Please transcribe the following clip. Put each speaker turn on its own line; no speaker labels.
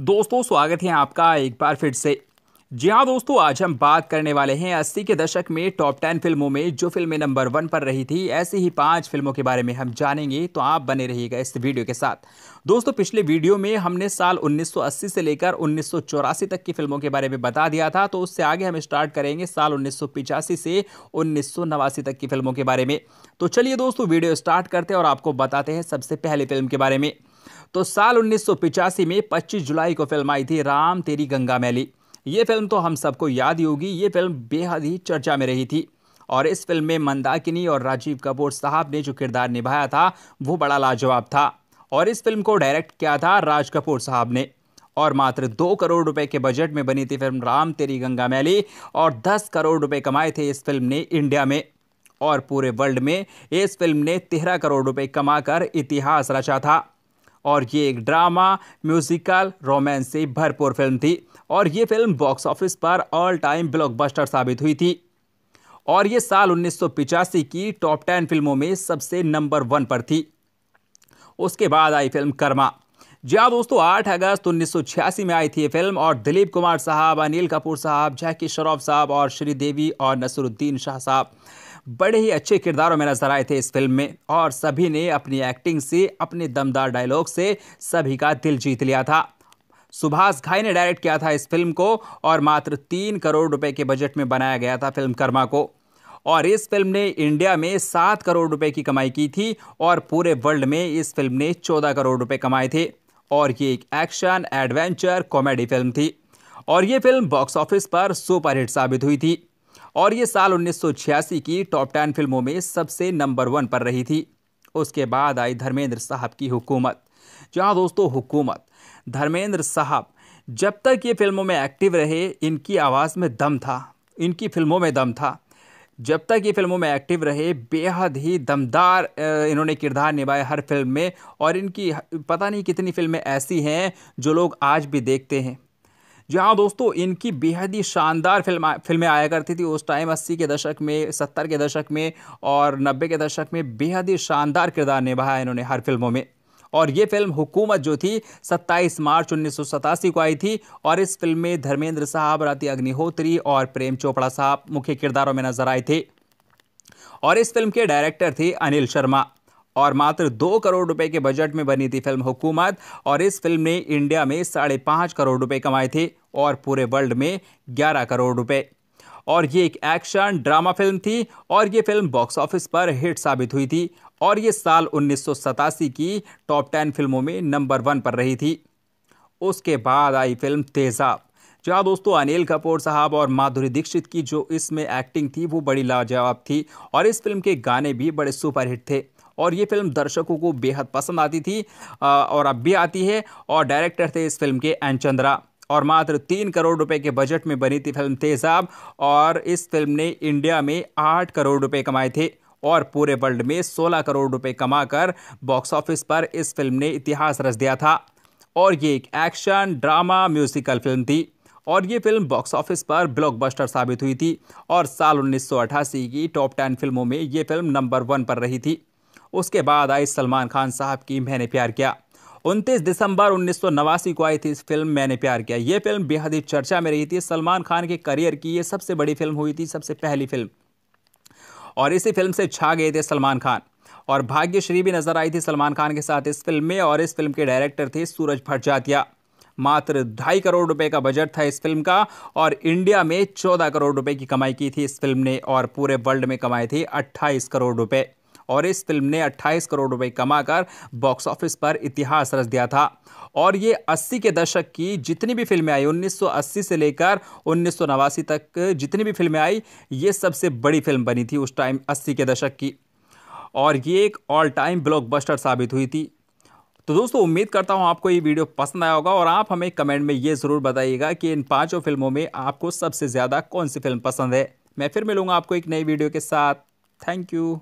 दोस्तों स्वागत है आपका एक बार फिर से जी हाँ दोस्तों आज हम बात करने वाले हैं अस्सी के दशक में टॉप टेन फिल्मों में जो फिल्में नंबर वन पर रही थी ऐसी ही पांच फिल्मों के बारे में हम जानेंगे तो आप बने रहिएगा इस वीडियो के साथ दोस्तों पिछले वीडियो में हमने साल 1980 से लेकर उन्नीस तक की फिल्मों के बारे में बता दिया था तो उससे आगे हम स्टार्ट करेंगे साल उन्नीस से उन्नीस तक की फिल्मों के बारे में तो चलिए दोस्तों वीडियो स्टार्ट करते हैं और आपको बताते हैं सबसे पहले फिल्म के बारे में तो साल उन्नीस में 25 जुलाई को फिल्म आई थी राम तेरी गंगा मैली ये फिल्म तो हम सबको याद ही होगी ये फिल्म बेहद ही चर्चा में रही थी और इस फिल्म में मंदाकिनी और राजीव कपूर साहब ने जो किरदार निभाया था वो बड़ा लाजवाब था और इस फिल्म को डायरेक्ट किया था राज कपूर साहब ने और मात्र दो करोड़ रुपए के बजट में बनी थी फिल्म राम तेरी गंगा मैली और दस करोड़ रुपए कमाए थे इस फिल्म ने इंडिया में और पूरे वर्ल्ड में इस फिल्म ने तेरह करोड़ रुपए कमाकर इतिहास रचा था और ये एक ड्रामा म्यूजिकल रोमांस से भरपूर फिल्म थी और ये फिल्म बॉक्स ऑफिस पर ऑल टाइम ब्लॉकबस्टर साबित हुई थी और ये साल उन्नीस की टॉप टेन फिल्मों में सबसे नंबर वन पर थी उसके बाद आई फिल्म कर्मा जी हाँ दोस्तों 8 अगस्त उन्नीस में आई थी ये फिल्म और दिलीप कुमार साहब अनिल कपूर साहब जैकी श्रॉफ साहब और श्रीदेवी और नसरुद्दीन शाह साहब बड़े ही अच्छे किरदारों में नजर आए थे इस फिल्म में और सभी ने अपनी एक्टिंग से अपने दमदार डायलॉग से सभी का दिल जीत लिया था सुभाष घाई ने डायरेक्ट किया था इस फिल्म को और मात्र तीन करोड़ रुपए के बजट में बनाया गया था फिल्म कर्मा को और इस फिल्म ने इंडिया में सात करोड़ रुपए की कमाई की थी और पूरे वर्ल्ड में इस फिल्म ने चौदह करोड़ रुपए कमाए थे और ये एक एक्शन एडवेंचर कॉमेडी फिल्म थी और ये फिल्म बॉक्स ऑफिस पर सुपरहिट साबित हुई थी और ये साल उन्नीस की टॉप टेन फिल्मों में सबसे नंबर वन पर रही थी उसके बाद आई धर्मेंद्र साहब की हुकूमत जहाँ दोस्तों हुकूमत धर्मेंद्र साहब जब तक ये फिल्मों में एक्टिव रहे इनकी आवाज़ में दम था इनकी फिल्मों में दम था जब तक ये फिल्मों में एक्टिव रहे बेहद ही दमदार इन्होंने किरदार निभाए हर फिल्म में और इनकी पता नहीं कितनी फिल्में ऐसी हैं जो लोग आज भी देखते हैं जी हाँ दोस्तों इनकी बेहद ही शानदार फिल्म फिल्में आया करती थी उस टाइम अस्सी के दशक में सत्तर के दशक में और नब्बे के दशक में बेहद ही शानदार किरदार निभाया इन्होंने हर फिल्मों में और ये फिल्म हुकूमत जो थी 27 मार्च उन्नीस को आई थी और इस फिल्म में धर्मेंद्र साहब राति अग्निहोत्री और प्रेम चोपड़ा साहब मुख्य किरदारों में नजर आए थे और इस फिल्म के डायरेक्टर थे अनिल शर्मा और मात्र दो करोड़ रुपए के बजट में बनी थी फिल्म हुकूमत और इस फिल्म ने इंडिया में साढ़े पाँच करोड़ रुपए कमाए थे और पूरे वर्ल्ड में ग्यारह करोड़ रुपए और ये एक एक्शन ड्रामा फिल्म थी और ये फिल्म बॉक्स ऑफिस पर हिट साबित हुई थी और ये साल उन्नीस की टॉप टेन फिल्मों में नंबर वन पर रही थी उसके बाद आई फिल्म तेजाब जहाँ दोस्तों अनिल कपूर साहब और माधुरी दीक्षित की जो इसमें एक्टिंग थी वो बड़ी लाजवाब थी और इस फिल्म के गाने भी बड़े सुपरहिट थे और ये फिल्म दर्शकों को बेहद पसंद आती थी और अब भी आती है और डायरेक्टर थे इस फिल्म के एन चंद्रा और मात्र तीन करोड़ रुपए के बजट में बनी थी फिल्म तेजाब और इस फिल्म ने इंडिया में आठ करोड़ रुपए कमाए थे और पूरे वर्ल्ड में 16 करोड़ रुपए कमाकर बॉक्स ऑफिस पर इस फिल्म ने इतिहास रच दिया था और ये एक एक्शन ड्रामा म्यूजिकल फिल्म थी और ये फिल्म बॉक्स ऑफिस पर ब्लॉकबस्टर साबित हुई थी और साल उन्नीस की टॉप टेन फिल्मों में ये फिल्म नंबर वन पर रही थी उसके बाद आई सलमान खान साहब की मैंने प्यार किया उनतीस दिसंबर उन्नीस को आई थी इस फिल्म मैंने प्यार किया ये फिल्म बेहद ही चर्चा में रही थी सलमान खान के करियर की ये सबसे बड़ी फिल्म हुई थी सबसे पहली फिल्म और इसी फिल्म से छा गए थे सलमान खान और भाग्यश्री भी नजर आई थी सलमान खान के साथ इस फिल्म में और इस फिल्म के डायरेक्टर थे सूरज भटजातिया मात्र ढाई करोड़ रुपए का बजट था इस फिल्म का और इंडिया में चौदह करोड़ रुपए की कमाई की थी इस फिल्म ने और पूरे वर्ल्ड में कमाई थी अट्ठाईस करोड़ रुपए और इस फिल्म ने 28 करोड़ रुपए कमाकर बॉक्स ऑफिस पर इतिहास रच दिया था और ये 80 के दशक की जितनी भी फिल्में आई 1980 से लेकर उन्नीस तक जितनी भी फिल्में आई ये सबसे बड़ी फिल्म बनी थी उस टाइम अस्सी के दशक की और ये एक ऑल टाइम ब्लॉकबस्टर साबित हुई थी तो दोस्तों उम्मीद करता हूँ आपको ये वीडियो पसंद आया होगा और आप हमें कमेंट में ये ज़रूर बताइएगा कि इन पांचों फिल्मों में आपको सबसे ज़्यादा कौन सी फिल्म पसंद है मैं फिर मिलूँगा आपको एक नई वीडियो के साथ थैंक यू